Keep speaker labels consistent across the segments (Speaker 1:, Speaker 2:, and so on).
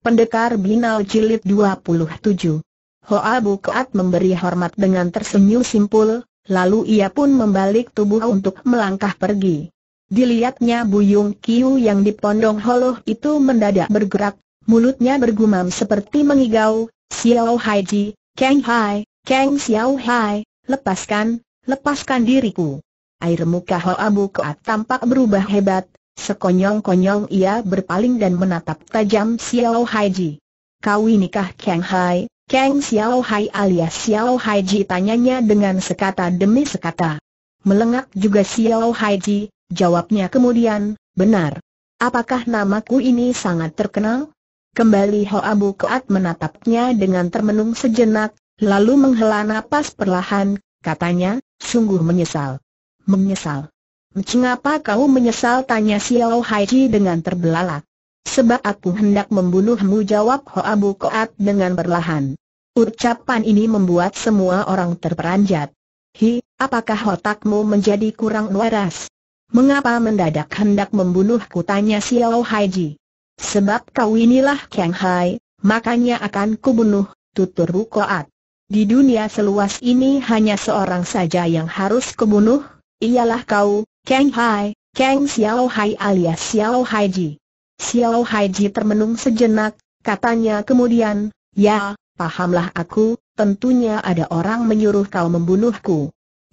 Speaker 1: Pendekar Binal Jilid 27 Hoa Bukat memberi hormat dengan tersenyum simpul, lalu ia pun membalik tubuh untuk melangkah pergi. Dilihatnya Buyung Kiu yang dipondong holoh itu mendadak bergerak, mulutnya bergumam seperti mengigau, Xiao Ji, Kang Hai, Kang Xiao Hai, lepaskan, lepaskan diriku. Air muka Hoa Bukat tampak berubah hebat, Sekonyong-konyong ia berpaling dan menatap tajam Xiao Haiji. Kau inikah Kang Hai, Kang Xiao Hai alias Xiao Haiji tanyanya dengan sekata demi sekata. Melengak juga Xiao Haiji, jawabnya kemudian, benar. Apakah namaku ini sangat terkenal? Kembali Ho Abu Koat menatapnya dengan termenung sejenak, lalu menghela napas perlahan, katanya, sungguh menyesal. Menyesal. Mengapa kau menyesal? Tanya Xiao Haiji dengan terbelalak. Sebab aku hendak membunuhmu jawab Hoa Koat dengan berlahan. Ucapan ini membuat semua orang terperanjat. Hi, apakah otakmu menjadi kurang waras? Mengapa mendadak hendak membunuhku? Tanya Xiao Haiji. Sebab kau inilah Kang Hai, makanya akan kubunuh, tutur Koat. Di dunia seluas ini hanya seorang saja yang harus kubunuh, ialah kau, Kang Hai, Kang Xiao Hai alias Xiao Hai Ji. Xiao Hai Ji termenung sejenak, katanya kemudian, ya, pahamlah aku, tentunya ada orang menyuruh kau membunuhku.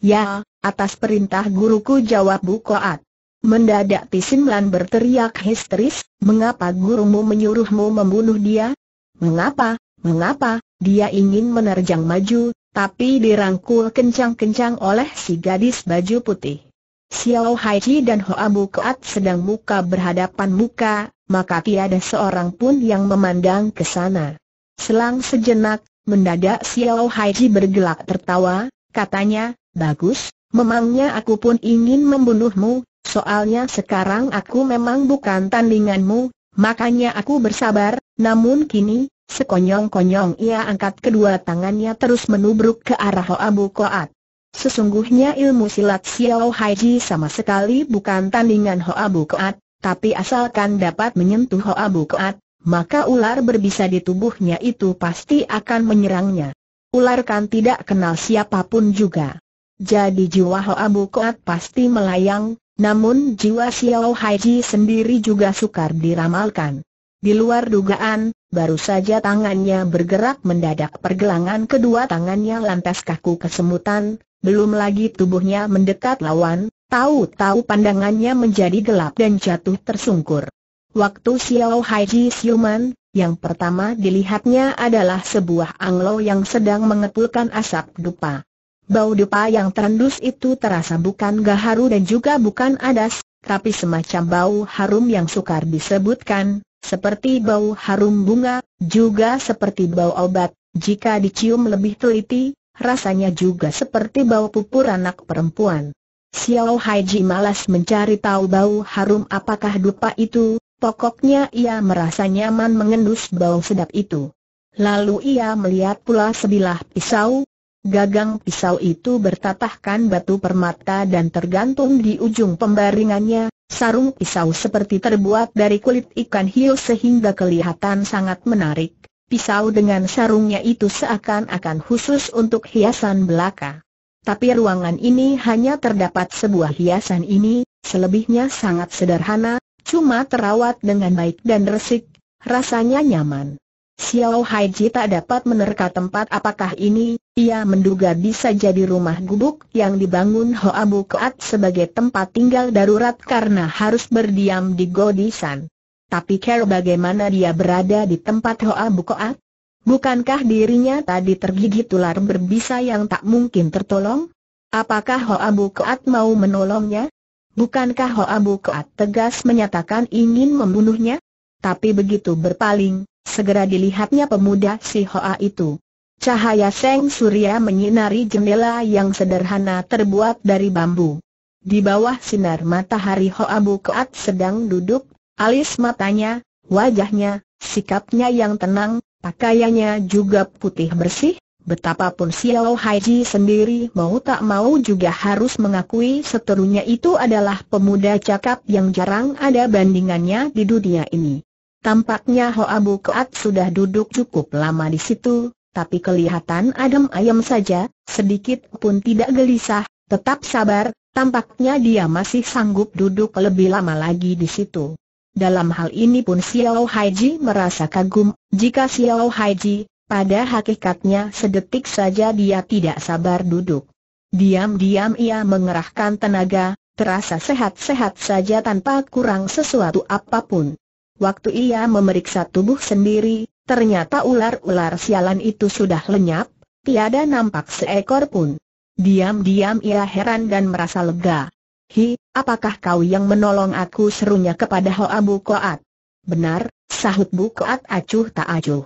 Speaker 1: Ya, atas perintah guruku jawab Bu Koat. Mendadak Lan berteriak histeris, mengapa gurumu menyuruhmu membunuh dia? Mengapa, mengapa, dia ingin menerjang maju, tapi dirangkul kencang-kencang oleh si gadis baju putih. Xiao Haiji dan Hoabu Koat sedang muka berhadapan muka, maka tiada seorang pun yang memandang ke sana. Selang sejenak, mendadak Xiao Haiji bergelak tertawa, katanya, bagus, memangnya aku pun ingin membunuhmu, soalnya sekarang aku memang bukan tandinganmu, makanya aku bersabar, namun kini, sekonyong-konyong ia angkat kedua tangannya terus menubruk ke arah Hoabu Koat. Sesungguhnya ilmu silat Xiao Haiji sama sekali bukan tandingan Hoa Keat, tapi asalkan dapat menyentuh Hoa Keat, maka ular berbisa di tubuhnya itu pasti akan menyerangnya. Ular kan tidak kenal siapapun juga. Jadi jiwa Hoa Keat pasti melayang, namun jiwa Xiao Haiji sendiri juga sukar diramalkan. Di luar dugaan, Baru saja tangannya bergerak mendadak pergelangan kedua tangannya lantas kaku kesemutan, belum lagi tubuhnya mendekat lawan, tahu-tahu pandangannya menjadi gelap dan jatuh tersungkur. Waktu Xiao Haiji siuman, yang pertama dilihatnya adalah sebuah anglo yang sedang mengepulkan asap dupa. Bau dupa yang terendus itu terasa bukan gaharu dan juga bukan adas, tapi semacam bau harum yang sukar disebutkan, seperti bau harum bunga, juga seperti bau obat, jika dicium lebih teliti, rasanya juga seperti bau pupur anak perempuan. Xiao Haiji malas mencari tahu bau harum apakah dupa itu, pokoknya ia merasa nyaman mengendus bau sedap itu. Lalu ia melihat pula sebilah pisau, Gagang pisau itu bertatahkan batu permata dan tergantung di ujung pembaringannya, sarung pisau seperti terbuat dari kulit ikan hiu sehingga kelihatan sangat menarik. Pisau dengan sarungnya itu seakan-akan khusus untuk hiasan belaka. Tapi ruangan ini hanya terdapat sebuah hiasan ini, selebihnya sangat sederhana, cuma terawat dengan baik dan resik, rasanya nyaman. Xiao Haiji tak dapat menerka tempat apakah ini, ia menduga bisa jadi rumah gubuk yang dibangun Hoa Keat sebagai tempat tinggal darurat karena harus berdiam di Godisan. Tapi care bagaimana dia berada di tempat Hoa Bukoat? Bukankah dirinya tadi tergigit ular berbisa yang tak mungkin tertolong? Apakah Hoa Bukoat mau menolongnya? Bukankah Hoa Bukoat tegas menyatakan ingin membunuhnya? Tapi begitu berpaling, segera dilihatnya pemuda si Hoa itu. Cahaya Seng Surya menyinari jendela yang sederhana terbuat dari bambu. Di bawah sinar matahari Hoa Bukoat sedang duduk Alis matanya, wajahnya, sikapnya yang tenang, pakaiannya juga putih bersih, betapapun Xiao Haiji sendiri mau tak mau juga harus mengakui seterunya itu adalah pemuda cakap yang jarang ada bandingannya di dunia ini. Tampaknya Ho Abu Kuat sudah duduk cukup lama di situ, tapi kelihatan adem ayam saja, sedikit pun tidak gelisah, tetap sabar, tampaknya dia masih sanggup duduk lebih lama lagi di situ. Dalam hal ini pun Xiao Haiji merasa kagum, jika Xiao Haiji, pada hakikatnya sedetik saja dia tidak sabar duduk. Diam-diam ia mengerahkan tenaga, terasa sehat-sehat saja tanpa kurang sesuatu apapun. Waktu ia memeriksa tubuh sendiri, ternyata ular-ular sialan itu sudah lenyap, tiada nampak seekor pun. Diam-diam ia heran dan merasa lega. Hi, apakah kau yang menolong aku serunya kepada Hoa Bu Koat? Benar, sahut Bu Koat acuh tak acuh.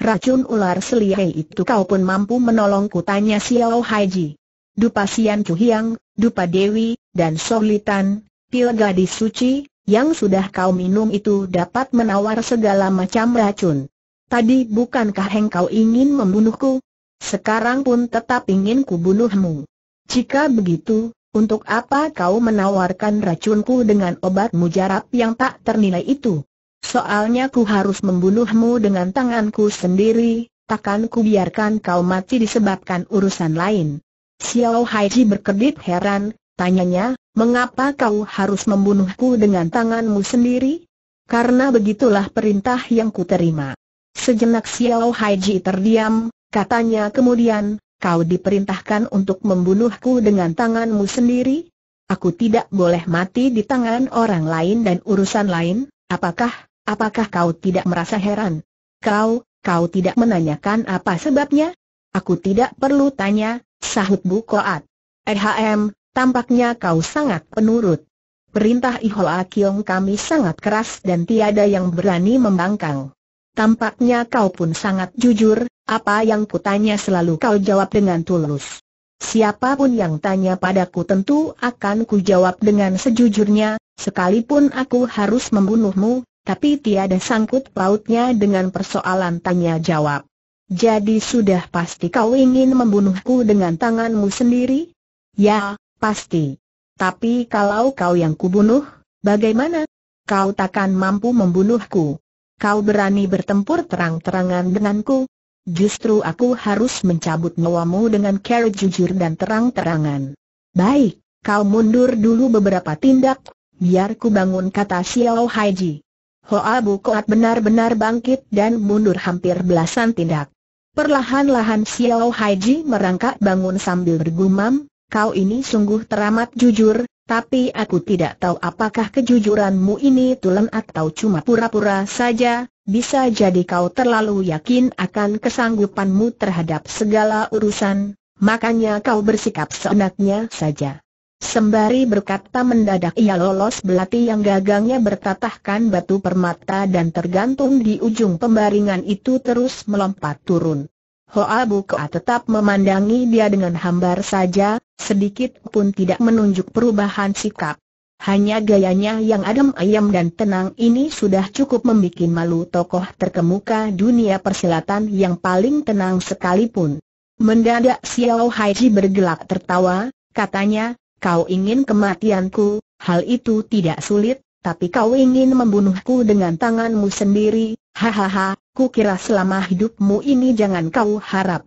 Speaker 1: Racun ular selihai itu kau pun mampu menolongku tanya Xiao Haji. Dupa Sian Cuhiang, Dupa Dewi, dan Solitan, pil gadis suci, yang sudah kau minum itu dapat menawar segala macam racun. Tadi bukankah engkau ingin membunuhku? Sekarang pun tetap ingin kubunuhmu. Jika begitu, untuk apa kau menawarkan racunku dengan obat mujarab yang tak ternilai itu? Soalnya ku harus membunuhmu dengan tanganku sendiri, takkan ku biarkan kau mati disebabkan urusan lain. Xiao Haiji berkedip heran, tanyanya, mengapa kau harus membunuhku dengan tanganmu sendiri? Karena begitulah perintah yang ku terima. Sejenak Xiao Haiji terdiam, katanya kemudian, kau diperintahkan untuk membunuhku dengan tanganmu sendiri? Aku tidak boleh mati di tangan orang lain dan urusan lain, apakah, apakah kau tidak merasa heran? Kau, kau tidak menanyakan apa sebabnya? Aku tidak perlu tanya, sahut Bu Koat. EHM, tampaknya kau sangat penurut. Perintah Ihola Kiong kami sangat keras dan tiada yang berani membangkang. Tampaknya kau pun sangat jujur, apa yang kutanya selalu kau jawab dengan tulus. Siapapun yang tanya padaku tentu akan kujawab dengan sejujurnya, sekalipun aku harus membunuhmu, tapi tiada sangkut pautnya dengan persoalan tanya jawab. Jadi sudah pasti kau ingin membunuhku dengan tanganmu sendiri? Ya, pasti. Tapi kalau kau yang kubunuh, bagaimana? Kau takkan mampu membunuhku. Kau berani bertempur terang-terangan denganku, Justru aku harus mencabut nyawamu dengan cara jujur dan terang-terangan. Baik, kau mundur dulu beberapa tindak, biar ku bangun kata Xiao Haiji. Hoa Bu Koat benar-benar bangkit dan mundur hampir belasan tindak. Perlahan-lahan Xiao Haiji merangkak bangun sambil bergumam, kau ini sungguh teramat jujur, tapi aku tidak tahu apakah kejujuranmu ini tulen atau cuma pura-pura saja, bisa jadi kau terlalu yakin akan kesanggupanmu terhadap segala urusan, makanya kau bersikap seenaknya saja. Sembari berkata mendadak ia lolos belati yang gagangnya bertatahkan batu permata dan tergantung di ujung pembaringan itu terus melompat turun. Hoa Bukoa tetap memandangi dia dengan hambar saja, sedikit pun tidak menunjuk perubahan sikap. Hanya gayanya yang adem ayam dan tenang ini sudah cukup membuat malu tokoh terkemuka dunia persilatan yang paling tenang sekalipun. Mendadak Xiao Haiji bergelak tertawa, katanya, kau ingin kematianku, hal itu tidak sulit, tapi kau ingin membunuhku dengan tanganmu sendiri, hahaha, ku kira selama hidupmu ini jangan kau harap.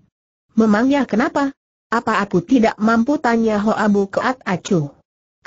Speaker 1: Memangnya kenapa? Apa aku tidak mampu tanya Hoa keat Acu?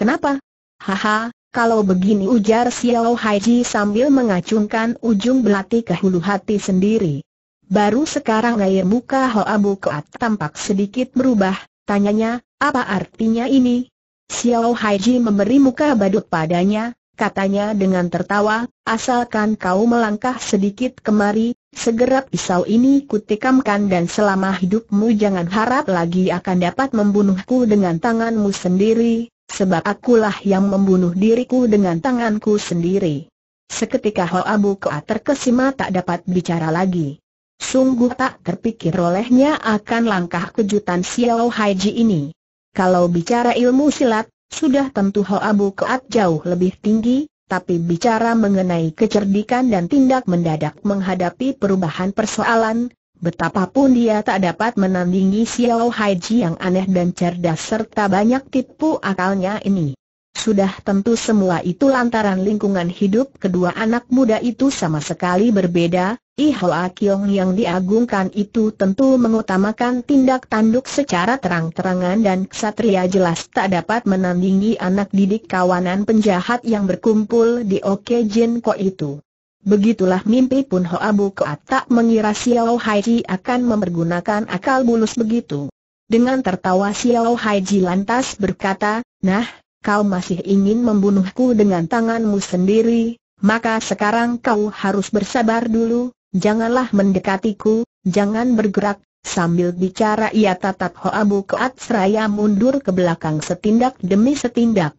Speaker 1: Kenapa? Haha, kalau begini ujar Xiao Haiji sambil mengacungkan ujung belati ke hulu hati sendiri. Baru sekarang air muka Hoa Bukoat tampak sedikit berubah, tanyanya, apa artinya ini? Xiao Haiji memberi muka badut padanya, katanya dengan tertawa, asalkan kau melangkah sedikit kemari, segera pisau ini kutikamkan dan selama hidupmu jangan harap lagi akan dapat membunuhku dengan tanganmu sendiri, sebab akulah yang membunuh diriku dengan tanganku sendiri. Seketika Hoa Bukoa terkesima tak dapat bicara lagi. Sungguh tak terpikir olehnya akan langkah kejutan Xiao Haiji ini. Kalau bicara ilmu silat, sudah tentu Hoa Bukoa jauh lebih tinggi, tapi bicara mengenai kecerdikan dan tindak mendadak menghadapi perubahan persoalan, Betapapun dia tak dapat menandingi Xiao Haiji yang aneh dan cerdas serta banyak tipu akalnya ini. Sudah tentu semua itu lantaran lingkungan hidup kedua anak muda itu sama sekali berbeda, Ihoa Akyong yang diagungkan itu tentu mengutamakan tindak tanduk secara terang-terangan dan ksatria jelas tak dapat menandingi anak didik kawanan penjahat yang berkumpul di Oke Jin Ko itu. Begitulah mimpi pun Hoa Bukoa tak mengira Xiao Haiji akan mempergunakan akal bulus begitu. Dengan tertawa Xiao Haiji lantas berkata, Nah, kau masih ingin membunuhku dengan tanganmu sendiri, maka sekarang kau harus bersabar dulu, janganlah mendekatiku, jangan bergerak. Sambil bicara ia tatap Hoa Bukoat seraya mundur ke belakang setindak demi setindak.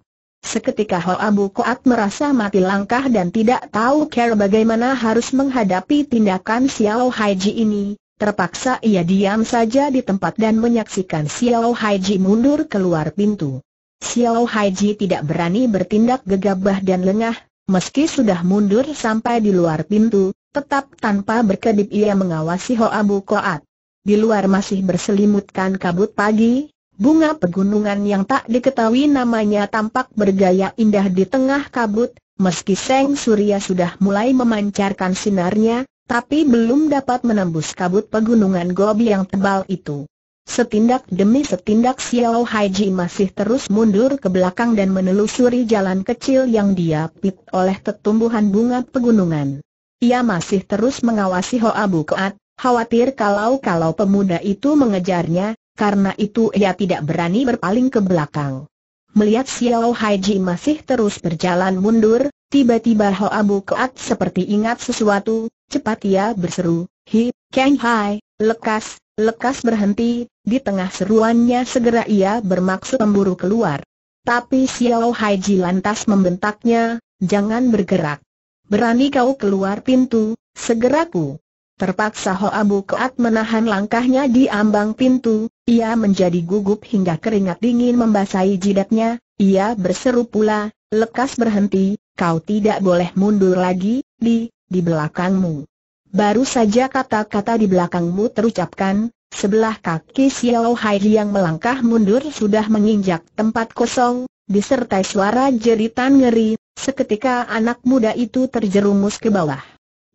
Speaker 1: Seketika Hoa Koat merasa mati langkah dan tidak tahu cara bagaimana harus menghadapi tindakan Xiao Haiji ini, terpaksa ia diam saja di tempat dan menyaksikan Xiao Haiji mundur keluar pintu. Xiao Haiji tidak berani bertindak gegabah dan lengah, meski sudah mundur sampai di luar pintu, tetap tanpa berkedip ia mengawasi Hoa Koat. Di luar masih berselimutkan kabut pagi, Bunga pegunungan yang tak diketahui namanya tampak bergaya indah di tengah kabut, meski Seng Surya sudah mulai memancarkan sinarnya, tapi belum dapat menembus kabut pegunungan gobi yang tebal itu. Setindak demi setindak Xiao Haiji masih terus mundur ke belakang dan menelusuri jalan kecil yang diapit oleh tetumbuhan bunga pegunungan. Ia masih terus mengawasi Hoa Bukoat, khawatir kalau-kalau pemuda itu mengejarnya, karena itu ia tidak berani berpaling ke belakang. Melihat Xiao Haiji masih terus berjalan mundur, tiba-tiba Ho Abu Keat seperti ingat sesuatu, cepat ia berseru, Hi, Kang Hai, lekas, lekas berhenti, di tengah seruannya segera ia bermaksud memburu keluar. Tapi Xiao Haiji lantas membentaknya, jangan bergerak. Berani kau keluar pintu, segeraku. Terpaksa Ho Abu Keat menahan langkahnya di ambang pintu, ia menjadi gugup hingga keringat dingin membasahi jidatnya, ia berseru pula, lekas berhenti, kau tidak boleh mundur lagi, di, di belakangmu. Baru saja kata-kata di belakangmu terucapkan, sebelah kaki Xiao Hai yang melangkah mundur sudah menginjak tempat kosong, disertai suara jeritan ngeri, seketika anak muda itu terjerumus ke bawah.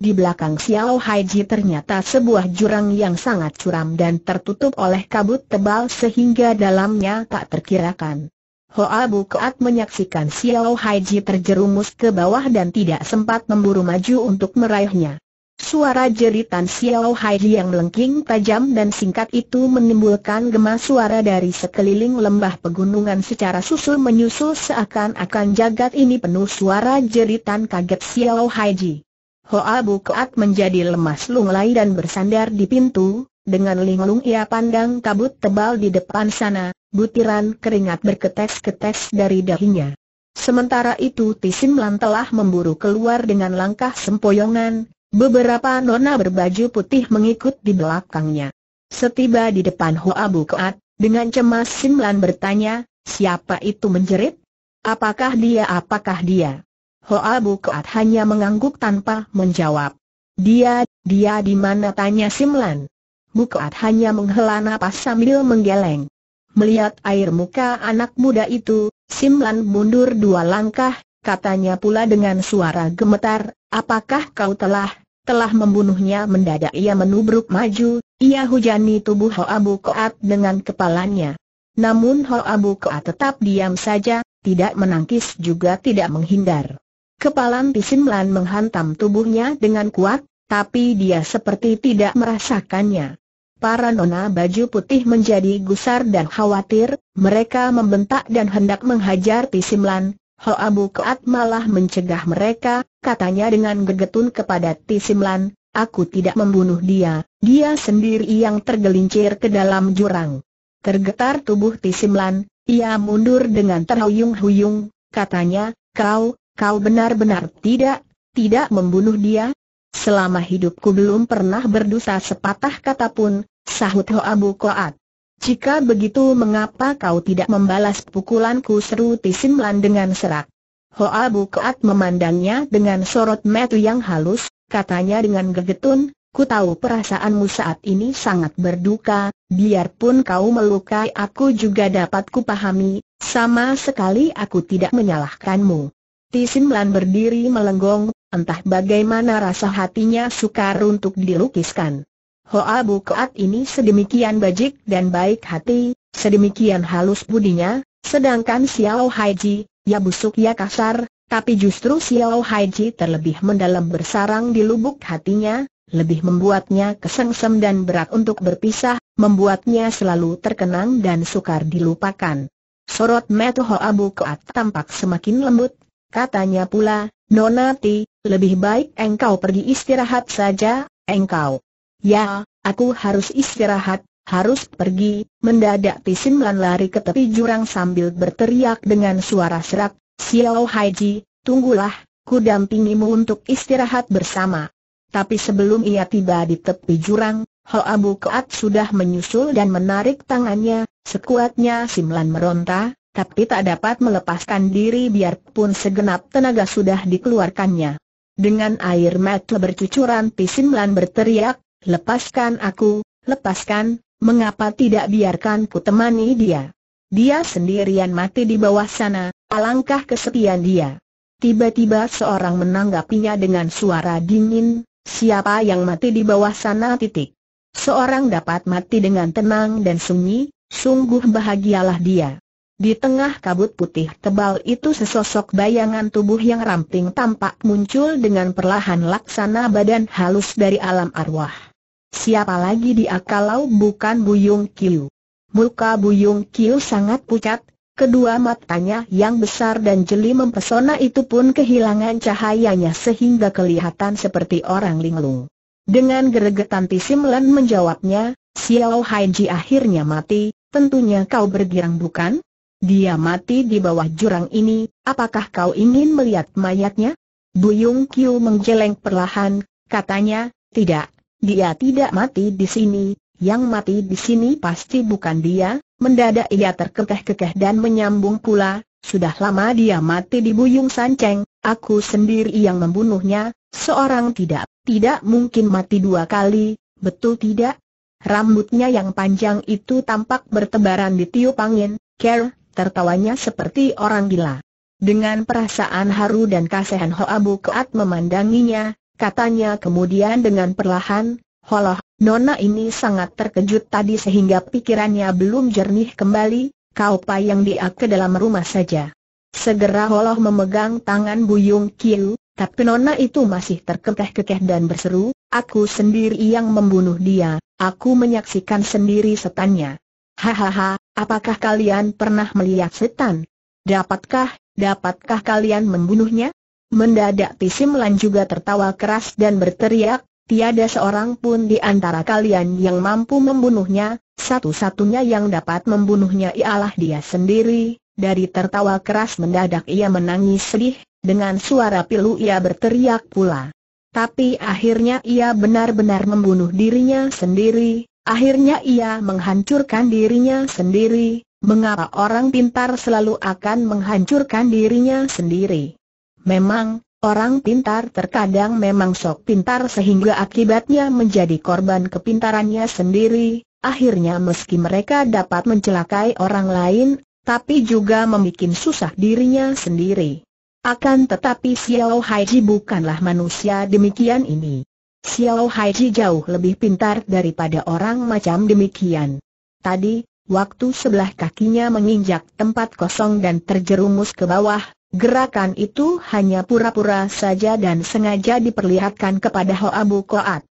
Speaker 1: Di belakang Xiao Haiji ternyata sebuah jurang yang sangat curam dan tertutup oleh kabut tebal sehingga dalamnya tak terkirakan. Hoa Keat menyaksikan Xiao Haiji terjerumus ke bawah dan tidak sempat memburu maju untuk meraihnya. Suara jeritan Xiao Haiji yang melengking tajam dan singkat itu menimbulkan gemas suara dari sekeliling lembah pegunungan secara susul menyusul seakan-akan jagat ini penuh suara jeritan kaget Xiao Haiji. Hoa Bukoat menjadi lemas lunglai dan bersandar di pintu, dengan linglung ia pandang kabut tebal di depan sana, butiran keringat berketes-ketes dari dahinya. Sementara itu Tisim Lan telah memburu keluar dengan langkah sempoyongan, beberapa nona berbaju putih mengikut di belakangnya. Setiba di depan Hoa Bukoat, dengan cemas Simlan bertanya, siapa itu menjerit? Apakah dia apakah dia? Hoa Koat hanya mengangguk tanpa menjawab. Dia, dia di mana tanya Simlan? Bu Koat hanya menghela napas sambil menggeleng. Melihat air muka anak muda itu, Simlan mundur dua langkah, katanya pula dengan suara gemetar, apakah kau telah, telah membunuhnya mendadak ia menubruk maju, ia hujani tubuh Hoa Koat dengan kepalanya. Namun Hoa Koat tetap diam saja, tidak menangkis juga tidak menghindar. Kepalan Pisimlan menghantam tubuhnya dengan kuat, tapi dia seperti tidak merasakannya. Para nona baju putih menjadi gusar dan khawatir, mereka membentak dan hendak menghajar Ho Abu Keat malah mencegah mereka, katanya dengan gegetun kepada Tisimlan, aku tidak membunuh dia, dia sendiri yang tergelincir ke dalam jurang. Tergetar tubuh Tisimlan, ia mundur dengan terhuyung-huyung, katanya, kau, Kau benar-benar tidak, tidak membunuh dia? Selama hidupku belum pernah berdosa sepatah kata pun, sahut Abu Koat. Jika begitu mengapa kau tidak membalas pukulanku seru Tisimlan dengan serak? Hoa Koat memandangnya dengan sorot metu yang halus, katanya dengan gegetun, ku tahu perasaanmu saat ini sangat berduka, biarpun kau melukai aku juga dapat kupahami, sama sekali aku tidak menyalahkanmu. Lan berdiri melenggong, entah bagaimana rasa hatinya sukar untuk dilukiskan. Hoa Koat ini sedemikian bajik dan baik hati, sedemikian halus budinya, sedangkan Xiao Haiji, ya busuk ya kasar, tapi justru Xiao Haiji terlebih mendalam bersarang di lubuk hatinya, lebih membuatnya kesengsem dan berat untuk berpisah, membuatnya selalu terkenang dan sukar dilupakan. Sorot mata Hoa Koat tampak semakin lembut, Katanya pula, Nonati, lebih baik engkau pergi istirahat saja, engkau. Ya, aku harus istirahat, harus pergi, mendadak Pisimlan lari ke tepi jurang sambil berteriak dengan suara serak, Xiao Haiji, tunggulah, ku dampingimu untuk istirahat bersama. Tapi sebelum ia tiba di tepi jurang, Hoa Abu Keat sudah menyusul dan menarik tangannya, sekuatnya Simlan meronta, tapi tak dapat melepaskan diri biarpun segenap tenaga sudah dikeluarkannya. Dengan air mata bercucuran Pisin Lan berteriak, lepaskan aku, lepaskan, mengapa tidak biarkan ku temani dia? Dia sendirian mati di bawah sana, alangkah kesepian dia. Tiba-tiba seorang menanggapinya dengan suara dingin, siapa yang mati di bawah sana titik. Seorang dapat mati dengan tenang dan sunyi, sungguh bahagialah dia. Di tengah kabut putih tebal itu sesosok bayangan tubuh yang ramping tampak muncul dengan perlahan laksana badan halus dari alam arwah. Siapa lagi dia kalau bukan Buyung Kiu? Muka Buyung Kiu sangat pucat, kedua matanya yang besar dan jeli mempesona itu pun kehilangan cahayanya sehingga kelihatan seperti orang linglung. Dengan geregetan Pisimlan menjawabnya, Xiao Haiji akhirnya mati, tentunya kau bergirang bukan? Dia mati di bawah jurang ini, apakah kau ingin melihat mayatnya? Buyung Kiu menjeleng perlahan, katanya, tidak, dia tidak mati di sini, yang mati di sini pasti bukan dia, mendadak ia terkekeh-kekeh dan menyambung pula, sudah lama dia mati di Buyung Sanceng, aku sendiri yang membunuhnya, seorang tidak, tidak mungkin mati dua kali, betul tidak? Rambutnya yang panjang itu tampak bertebaran di tiup angin, Ker, tertawanya seperti orang gila. Dengan perasaan haru dan kasihan Hoa Abu Keat memandanginya, katanya kemudian dengan perlahan, Holoh, Nona ini sangat terkejut tadi sehingga pikirannya belum jernih kembali, kau payang dia ke dalam rumah saja. Segera Holoh memegang tangan Buyung Kiu, tapi Nona itu masih terkekeh-kekeh dan berseru, aku sendiri yang membunuh dia, aku menyaksikan sendiri setannya. Hahaha, apakah kalian pernah melihat setan? Dapatkah, dapatkah kalian membunuhnya? Mendadak Pisimelan juga tertawa keras dan berteriak, tiada seorang pun di antara kalian yang mampu membunuhnya, satu-satunya yang dapat membunuhnya ialah dia sendiri. Dari tertawa keras mendadak ia menangis sedih, dengan suara pilu ia berteriak pula. Tapi akhirnya ia benar-benar membunuh dirinya sendiri, Akhirnya ia menghancurkan dirinya sendiri, mengapa orang pintar selalu akan menghancurkan dirinya sendiri? Memang, orang pintar terkadang memang sok pintar sehingga akibatnya menjadi korban kepintarannya sendiri, Akhirnya meski mereka dapat mencelakai orang lain, tapi juga membuat susah dirinya sendiri. Akan tetapi Xiao Haiji bukanlah manusia demikian ini. Xiao Haiji jauh lebih pintar daripada orang macam demikian. Tadi, waktu sebelah kakinya menginjak tempat kosong dan terjerumus ke bawah, gerakan itu hanya pura-pura saja dan sengaja diperlihatkan kepada Abu Koat.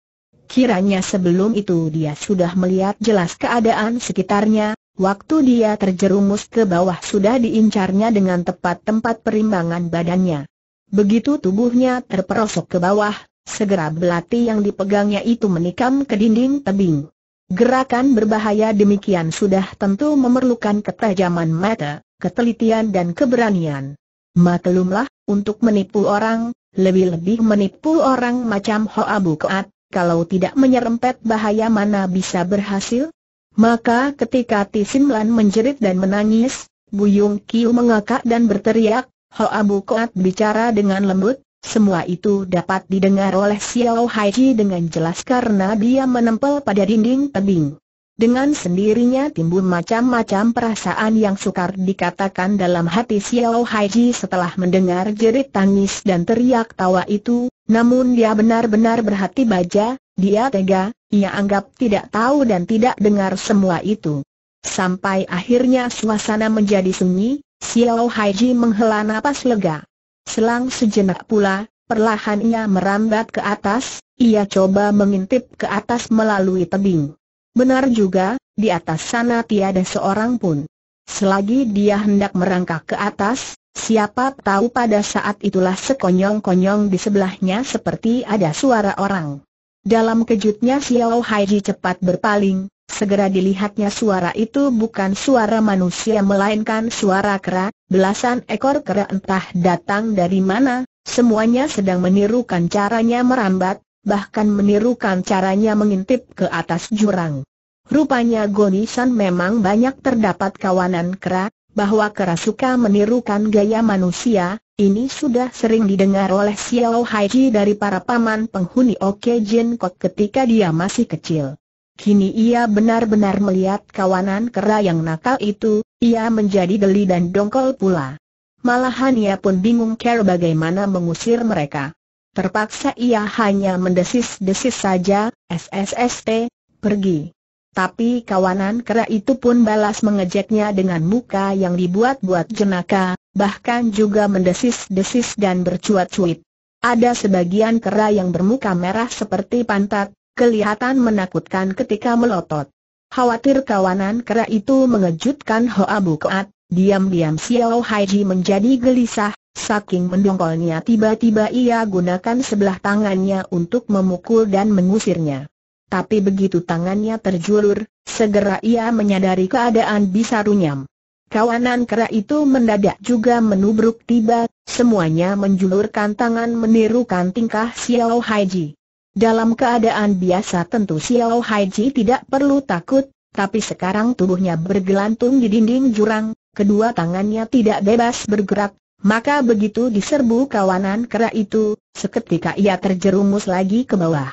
Speaker 1: Kiranya sebelum itu dia sudah melihat jelas keadaan sekitarnya, waktu dia terjerumus ke bawah sudah diincarnya dengan tepat tempat perimbangan badannya. Begitu tubuhnya terperosok ke bawah, Segera belati yang dipegangnya itu menikam ke dinding tebing. Gerakan berbahaya demikian sudah tentu memerlukan ketajaman mata, ketelitian dan keberanian. Maklumlah, untuk menipu orang, lebih-lebih menipu orang macam Hoa Bukaat, kalau tidak menyerempet bahaya mana bisa berhasil? Maka ketika Tisimlan menjerit dan menangis, Buyung Kiu mengakak dan berteriak, Hoa Bukaat bicara dengan lembut, semua itu dapat didengar oleh Xiao Haiji dengan jelas karena dia menempel pada dinding tebing. Dengan sendirinya timbul macam-macam perasaan yang sukar dikatakan dalam hati Xiao Haiji setelah mendengar jerit tangis dan teriak tawa itu, namun dia benar-benar berhati baja, dia tega, ia anggap tidak tahu dan tidak dengar semua itu. Sampai akhirnya suasana menjadi sunyi, Xiao Haiji menghela napas lega. Selang sejenak pula, perlahan ia merambat ke atas, ia coba mengintip ke atas melalui tebing. Benar juga, di atas sana tiada seorang pun. Selagi dia hendak merangkak ke atas, siapa tahu pada saat itulah sekonyong-konyong di sebelahnya seperti ada suara orang. Dalam kejutnya Xiao Haiji cepat berpaling, Segera dilihatnya suara itu bukan suara manusia melainkan suara kera, belasan ekor kera entah datang dari mana, semuanya sedang menirukan caranya merambat, bahkan menirukan caranya mengintip ke atas jurang. Rupanya Gonisan memang banyak terdapat kawanan kera, bahwa kera suka menirukan gaya manusia, ini sudah sering didengar oleh Xiao Haiji dari para paman penghuni Oke Jin Kok ketika dia masih kecil. Kini ia benar-benar melihat kawanan kera yang nakal itu, ia menjadi geli dan dongkol pula. Malahan ia pun bingung cara bagaimana mengusir mereka. Terpaksa ia hanya mendesis-desis saja, SSST, pergi. Tapi kawanan kera itu pun balas mengejeknya dengan muka yang dibuat-buat jenaka, bahkan juga mendesis-desis dan bercuat-cuit. Ada sebagian kera yang bermuka merah seperti pantat, kelihatan menakutkan ketika melotot. Khawatir kawanan kera itu mengejutkan Hoa Bukoat, diam-diam Xiao Haiji menjadi gelisah, saking mendongkolnya tiba-tiba ia gunakan sebelah tangannya untuk memukul dan mengusirnya. Tapi begitu tangannya terjulur, segera ia menyadari keadaan bisa runyam. Kawanan kera itu mendadak juga menubruk tiba, semuanya menjulurkan tangan menirukan tingkah Xiao Haiji. Dalam keadaan biasa tentu Xiao Haiji tidak perlu takut, tapi sekarang tubuhnya bergelantung di dinding jurang, kedua tangannya tidak bebas bergerak, maka begitu diserbu kawanan kera itu, seketika ia terjerumus lagi ke bawah.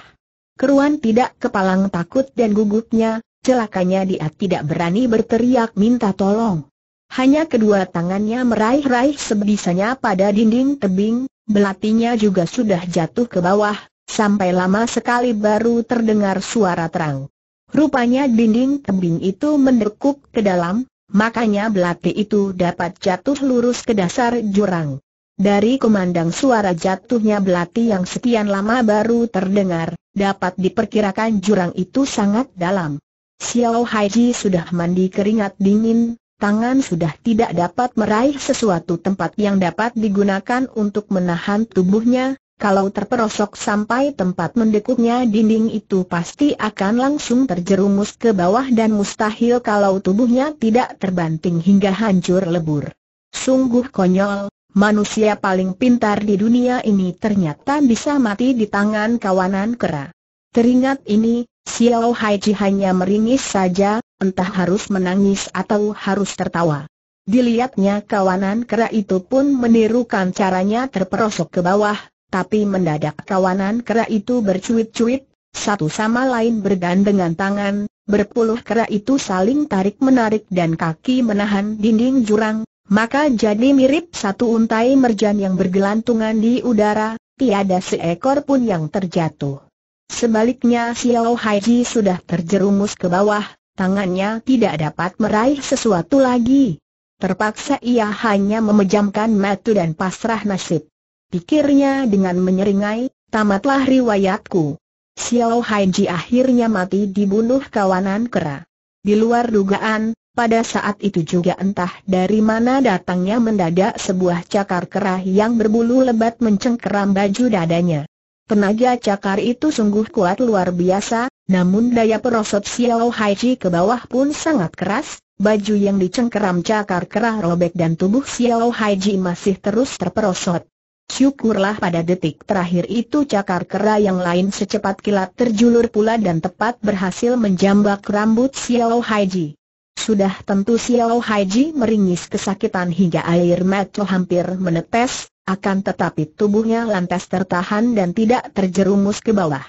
Speaker 1: Keruan tidak kepalang takut dan gugupnya, celakanya dia tidak berani berteriak minta tolong. Hanya kedua tangannya meraih-raih sebisanya pada dinding tebing, belatinya juga sudah jatuh ke bawah, sampai lama sekali baru terdengar suara terang. Rupanya dinding tebing itu mendekuk ke dalam, makanya belati itu dapat jatuh lurus ke dasar jurang. Dari kumandang suara jatuhnya belati yang sekian lama baru terdengar, dapat diperkirakan jurang itu sangat dalam. Xiao Haiji sudah mandi keringat dingin, tangan sudah tidak dapat meraih sesuatu tempat yang dapat digunakan untuk menahan tubuhnya, kalau terperosok sampai tempat mendekutnya dinding itu pasti akan langsung terjerumus ke bawah dan mustahil kalau tubuhnya tidak terbanting hingga hancur lebur. Sungguh konyol, manusia paling pintar di dunia ini ternyata bisa mati di tangan kawanan kera. Teringat ini, Xiao Haiji hanya meringis saja, entah harus menangis atau harus tertawa. Dilihatnya kawanan kera itu pun menirukan caranya terperosok ke bawah, tapi mendadak kawanan kera itu bercuit-cuit, satu sama lain bergandengan tangan, berpuluh kera itu saling tarik-menarik dan kaki menahan dinding jurang, maka jadi mirip satu untai merjan yang bergelantungan di udara, tiada seekor pun yang terjatuh. Sebaliknya Xiao Haiji sudah terjerumus ke bawah, tangannya tidak dapat meraih sesuatu lagi. Terpaksa ia hanya memejamkan mata dan pasrah nasib pikirnya dengan menyeringai, tamatlah riwayatku. Xiao Haiji akhirnya mati dibunuh kawanan kera. Di luar dugaan, pada saat itu juga entah dari mana datangnya mendadak sebuah cakar kera yang berbulu lebat mencengkeram baju dadanya. Tenaga cakar itu sungguh kuat luar biasa, namun daya perosot Xiao Haiji ke bawah pun sangat keras, baju yang dicengkeram cakar kera robek dan tubuh Xiao Haiji masih terus terperosot. Syukurlah pada detik terakhir itu cakar kera yang lain secepat kilat terjulur pula dan tepat berhasil menjambak rambut Xiao Haiji. Sudah tentu Xiao Haiji meringis kesakitan hingga air mata hampir menetes, akan tetapi tubuhnya lantas tertahan dan tidak terjerumus ke bawah.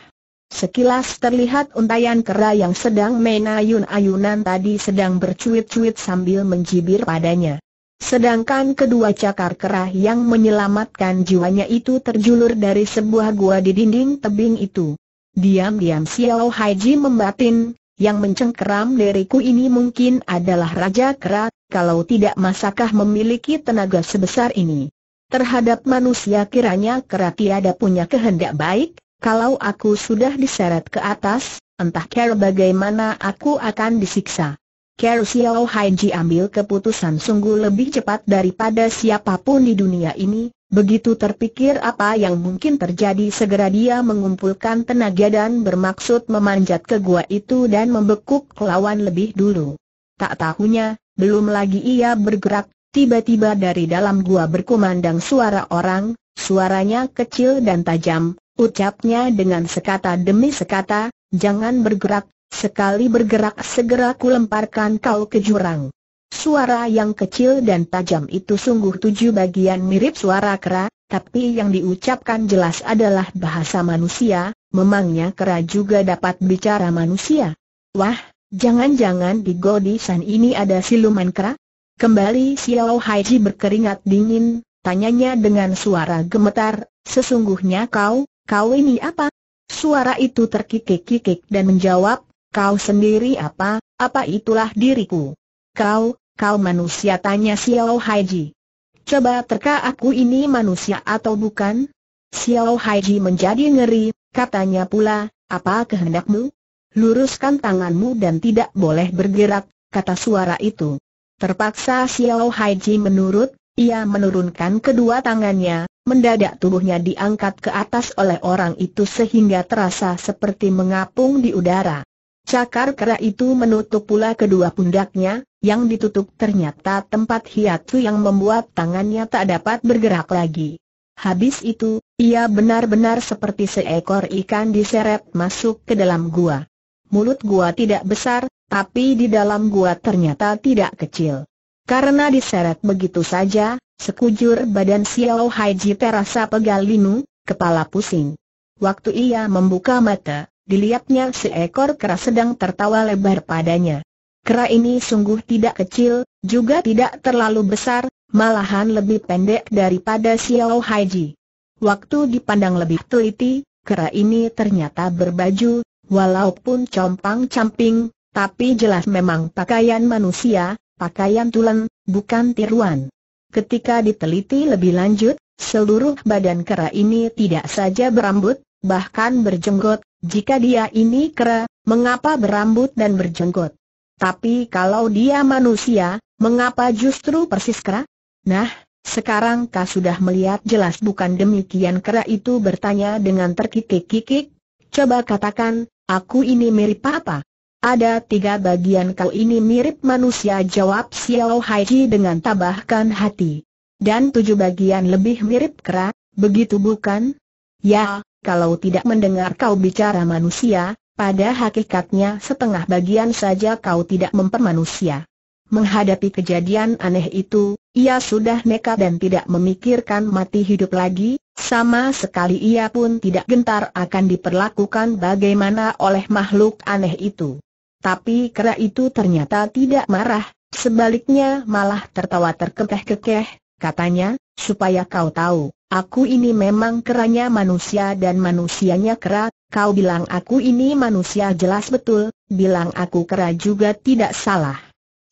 Speaker 1: Sekilas terlihat untayan kera yang sedang main ayun-ayunan tadi sedang bercuit-cuit sambil menjibir padanya. Sedangkan kedua cakar kerah yang menyelamatkan jiwanya itu terjulur dari sebuah gua di dinding tebing itu. Diam-diam Xiao Haiji membatin, yang mencengkeram diriku ini mungkin adalah Raja Kera, kalau tidak masakah memiliki tenaga sebesar ini. Terhadap manusia kiranya Kera tiada punya kehendak baik, kalau aku sudah diseret ke atas, entah kira bagaimana aku akan disiksa. Ker Xiao Haiji ambil keputusan sungguh lebih cepat daripada siapapun di dunia ini, begitu terpikir apa yang mungkin terjadi segera dia mengumpulkan tenaga dan bermaksud memanjat ke gua itu dan membekuk lawan lebih dulu. Tak tahunya, belum lagi ia bergerak, tiba-tiba dari dalam gua berkumandang suara orang, suaranya kecil dan tajam, ucapnya dengan sekata demi sekata, jangan bergerak, Sekali bergerak segera kulemparkan kau ke jurang. Suara yang kecil dan tajam itu sungguh tujuh bagian mirip suara kera, tapi yang diucapkan jelas adalah bahasa manusia, memangnya kera juga dapat bicara manusia. Wah, jangan-jangan di godisan ini ada siluman kera? Kembali Xiao Haiji berkeringat dingin, tanyanya dengan suara gemetar, sesungguhnya kau, kau ini apa? Suara itu terkikik-kikik dan menjawab, Kau sendiri apa, apa itulah diriku? Kau, kau manusia tanya Xiao Haiji. Coba terka aku ini manusia atau bukan? Xiao Haiji menjadi ngeri, katanya pula, apa kehendakmu? Luruskan tanganmu dan tidak boleh bergerak, kata suara itu. Terpaksa Xiao Haiji menurut, ia menurunkan kedua tangannya, mendadak tubuhnya diangkat ke atas oleh orang itu sehingga terasa seperti mengapung di udara. Cakar kera itu menutup pula kedua pundaknya, yang ditutup ternyata tempat hiatu yang membuat tangannya tak dapat bergerak lagi. Habis itu, ia benar-benar seperti seekor ikan diseret masuk ke dalam gua. Mulut gua tidak besar, tapi di dalam gua ternyata tidak kecil. Karena diseret begitu saja, sekujur badan Xiao Haiji terasa pegal linu, kepala pusing. Waktu ia membuka mata, dilihatnya seekor kera sedang tertawa lebar padanya. Kera ini sungguh tidak kecil, juga tidak terlalu besar, malahan lebih pendek daripada Xiao Haiji. Waktu dipandang lebih teliti, kera ini ternyata berbaju, walaupun compang-camping, tapi jelas memang pakaian manusia, pakaian tulen, bukan tiruan. Ketika diteliti lebih lanjut, seluruh badan kera ini tidak saja berambut, bahkan berjenggot, jika dia ini kera, mengapa berambut dan berjenggot? Tapi kalau dia manusia, mengapa justru persis kera? Nah, sekarang kau sudah melihat jelas bukan demikian kera itu bertanya dengan terkikik-kikik. Coba katakan, aku ini mirip apa? Ada tiga bagian kau ini mirip manusia jawab Xiao Haiji dengan tabahkan hati. Dan tujuh bagian lebih mirip kera, begitu bukan? Ya, kalau tidak mendengar kau bicara manusia, pada hakikatnya setengah bagian saja kau tidak mempermanusia. Menghadapi kejadian aneh itu, ia sudah nekat dan tidak memikirkan mati hidup lagi, sama sekali ia pun tidak gentar akan diperlakukan bagaimana oleh makhluk aneh itu. Tapi kera itu ternyata tidak marah, sebaliknya malah tertawa terkekeh-kekeh, katanya, supaya kau tahu. Aku ini memang keranya manusia dan manusianya kera, kau bilang aku ini manusia jelas betul, bilang aku kera juga tidak salah.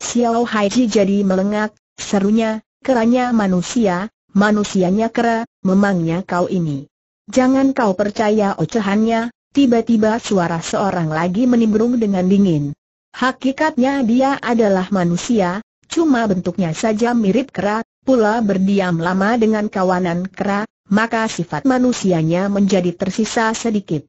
Speaker 1: Xiao Haiji jadi melengak, serunya, keranya manusia, manusianya kera, memangnya kau ini. Jangan kau percaya ocehannya, tiba-tiba suara seorang lagi menimbrung dengan dingin. Hakikatnya dia adalah manusia, cuma bentuknya saja mirip kera, pula berdiam lama dengan kawanan kera, maka sifat manusianya menjadi tersisa sedikit.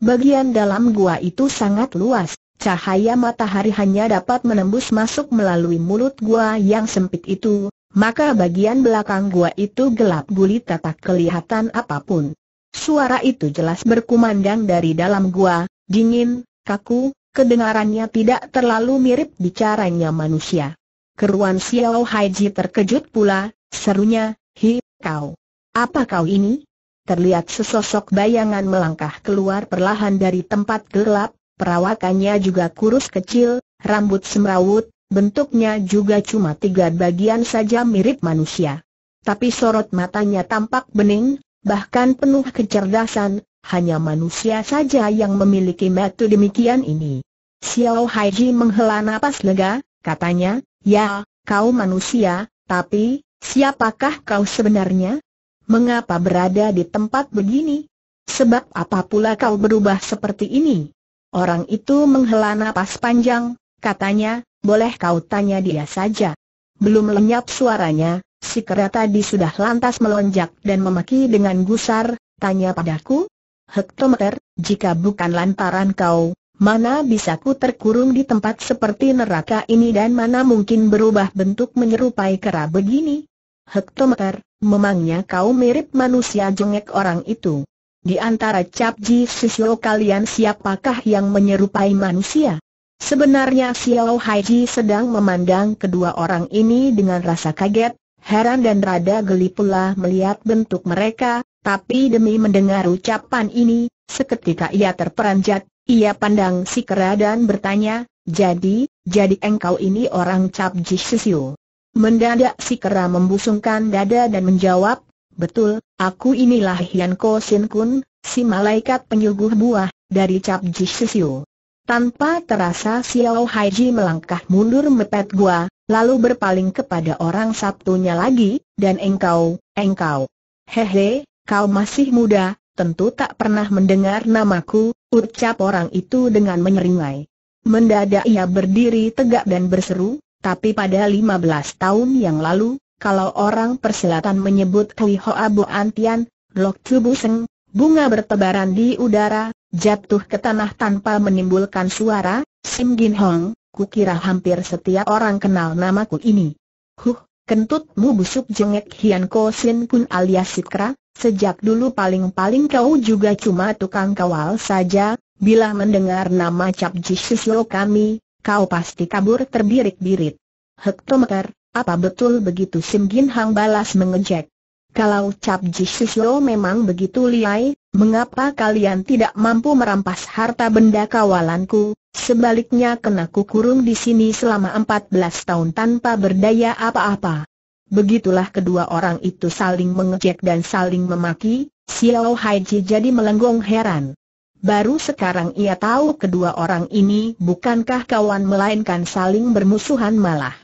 Speaker 1: Bagian dalam gua itu sangat luas, cahaya matahari hanya dapat menembus masuk melalui mulut gua yang sempit itu, maka bagian belakang gua itu gelap gulita tak kelihatan apapun. Suara itu jelas berkumandang dari dalam gua, dingin, kaku, kedengarannya tidak terlalu mirip bicaranya manusia. Keruan Xiao Haiji terkejut pula, serunya, hi, kau. Apa kau ini? Terlihat sesosok bayangan melangkah keluar perlahan dari tempat gelap, perawakannya juga kurus kecil, rambut semrawut, bentuknya juga cuma tiga bagian saja mirip manusia. Tapi sorot matanya tampak bening, bahkan penuh kecerdasan, hanya manusia saja yang memiliki mata demikian ini. Xiao Haiji menghela napas lega, katanya, Ya, kau manusia, tapi, siapakah kau sebenarnya? Mengapa berada di tempat begini? Sebab apa pula kau berubah seperti ini? Orang itu menghela napas panjang, katanya, boleh kau tanya dia saja. Belum lenyap suaranya, si kereta tadi sudah lantas melonjak dan memaki dengan gusar, tanya padaku, hektometer, jika bukan lantaran kau, Mana bisa ku terkurung di tempat seperti neraka ini dan mana mungkin berubah bentuk menyerupai kera begini? Hektometer, memangnya kau mirip manusia jengek orang itu. Di antara capji sisio kalian siapakah yang menyerupai manusia? Sebenarnya Xiao Haiji sedang memandang kedua orang ini dengan rasa kaget, heran dan rada geli pula melihat bentuk mereka, tapi demi mendengar ucapan ini, seketika ia terperanjat, ia pandang si kera dan bertanya, jadi, jadi engkau ini orang Cap Jisisiu. Mendadak si kera membusungkan dada dan menjawab, betul, aku inilah Hian Ko Sin Kun, si malaikat penyuguh buah, dari Cap Jisisiu. Tanpa terasa Xiao Haiji melangkah mundur mepet gua, lalu berpaling kepada orang Sabtunya lagi, dan engkau, engkau. Hehe, kau masih muda, tentu tak pernah mendengar namaku, ucap orang itu dengan menyeringai. Mendadak ia berdiri tegak dan berseru, tapi pada 15 tahun yang lalu, kalau orang persilatan menyebut Hui Hoa abu antian, Lok Chubu Seng, bunga bertebaran di udara, jatuh ke tanah tanpa menimbulkan suara, Sim Gin Hong, kukira hampir setiap orang kenal namaku ini. Huh, kentutmu busuk jengek Hian Ko Sin Kun alias Sikra, Sejak dulu paling-paling kau juga cuma tukang kawal saja, bila mendengar nama Cap Jisisio kami, kau pasti kabur terbirik-birit. Hektometer, apa betul begitu Simgin Hang balas mengejek. Kalau Cap Jisisio memang begitu liai, mengapa kalian tidak mampu merampas harta benda kawalanku, sebaliknya kena kukurung di sini selama 14 tahun tanpa berdaya apa-apa. Begitulah kedua orang itu saling mengejek dan saling memaki, Xiao Haiji jadi melenggong heran. Baru sekarang ia tahu kedua orang ini bukankah kawan melainkan saling bermusuhan malah.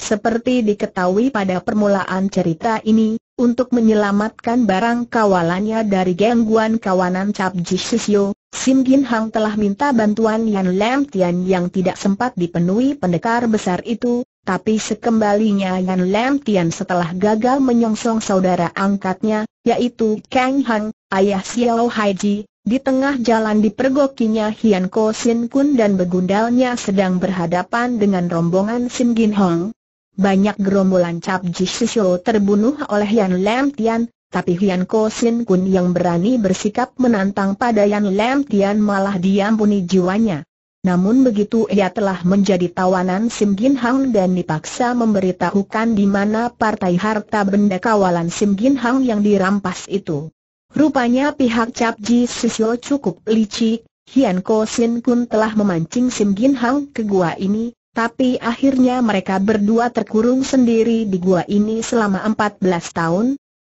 Speaker 1: Seperti diketahui pada permulaan cerita ini, untuk menyelamatkan barang kawalannya dari gangguan kawanan Cap Jisisio, Sim Gin Hang telah minta bantuan Yan Lam Tian yang tidak sempat dipenuhi pendekar besar itu, tapi sekembalinya Yan Lam Tian setelah gagal menyongsong saudara angkatnya, yaitu Kang Hang, ayah Xiao Haiji, di tengah jalan dipergokinya Hian Ko Sin Kun dan begundalnya sedang berhadapan dengan rombongan Sin Gin Hong. Banyak gerombolan Cap Ji Shisho terbunuh oleh Yan Lam Tian, tapi Hian Ko Sin Kun yang berani bersikap menantang pada Yan Lam Tian malah diampuni jiwanya. Namun begitu ia telah menjadi tawanan Sim Gin Hang dan dipaksa memberitahukan di mana partai harta benda kawalan Sim Gin Hang yang dirampas itu. Rupanya pihak Cap Ji Sisio cukup licik, Hian Ko Sin pun telah memancing Sim Gin Hang ke gua ini, tapi akhirnya mereka berdua terkurung sendiri di gua ini selama 14 tahun,